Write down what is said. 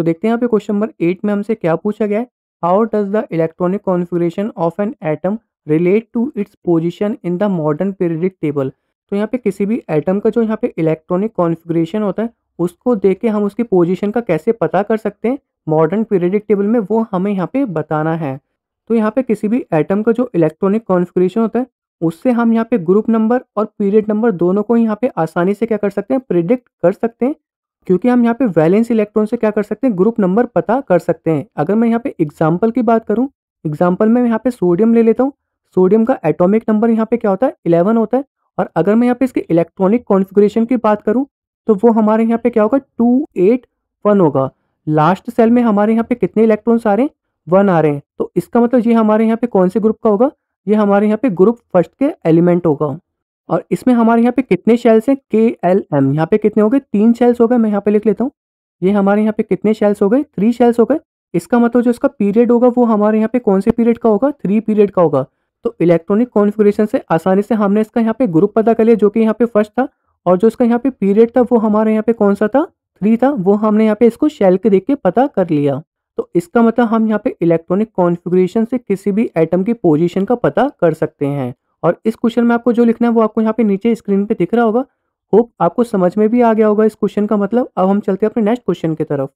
तो देखते हैं यहाँ पे क्वेश्चन नंबर एट में हमसे क्या पूछा गया है how does the electronic configuration of an atom relate to its position in the modern periodic table तो यहाँ पे किसी भी एटम का जो यहाँ पे इलेक्ट्रॉनिक कॉन्फिग्रेशन होता है उसको देख के हम उसकी पोजिशन का कैसे पता कर सकते हैं मॉडर्न पीरियडिक टेबल में वो हमें यहाँ पे बताना है तो यहाँ पे किसी भी एटम का जो इलेक्ट्रॉनिक कॉन्फिग्रेशन होता है उससे हम यहाँ पे ग्रुप नंबर और पीरियड नंबर दोनों को यहाँ पे आसानी से क्या कर सकते हैं प्रिडिक्ट कर सकते हैं क्योंकि हम यहाँ पे वैलेंस इलेक्ट्रॉन से क्या कर सकते हैं ग्रुप नंबर पता कर सकते हैं अगर मैं यहाँ पे एग्जाम्पल की बात करूँ एग्जाम्पल में यहाँ पे सोडियम ले लेता हूँ सोडियम का एटॉमिक नंबर यहाँ पे क्या होता है इलेवन होता है और अगर मैं यहाँ पे इसके इलेक्ट्रॉनिक कॉन्फिग्रेशन की बात करूँ तो वो हमारे यहाँ पे क्या होगा टू एट वन होगा लास्ट सेल में हमारे यहाँ पे कितने इलेक्ट्रॉन्स आ रहे हैं वन आ रहे हैं तो इसका मतलब ये हमारे यहाँ पे कौन से ग्रुप का होगा ये हमारे यहाँ पे ग्रुप फर्स्ट के एलिमेंट होगा और इसमें हमारे यहाँ पे कितने शेल्स हैं के एल एम यहाँ पे कितने हो गए तीन शेल्स हो गए मैं यहाँ पे लिख लेता हूँ ये हमारे यहाँ पे कितने शेल्स हो गए थ्री शेल्स हो गए इसका मतलब जो इसका पीरियड होगा वो हमारे यहाँ पे कौन से पीरियड का होगा थ्री पीरियड का होगा तो इलेक्ट्रॉनिक कॉन्फिग्रेशन से आसानी से हमने इसका यहाँ पे ग्रुप पता कर लिया जो कि यहाँ पे फर्स्ट था और जो इसका यहाँ पे पीरियड था वो हमारे यहाँ पे कौन सा था थ्री था वो हमने यहाँ पे इसको शेल के देख के पता कर लिया तो इसका मतलब हम यहाँ पे इलेक्ट्रॉनिक कॉन्फिग्रेशन से किसी भी एटम की पोजीशन का पता कर सकते हैं और इस क्वेश्चन में आपको जो लिखना है वो आपको यहाँ पे नीचे स्क्रीन पे दिख रहा होगा होप आपको समझ में भी आ गया होगा इस क्वेश्चन का मतलब अब हम चलते हैं अपने नेक्स्ट क्वेश्चन की तरफ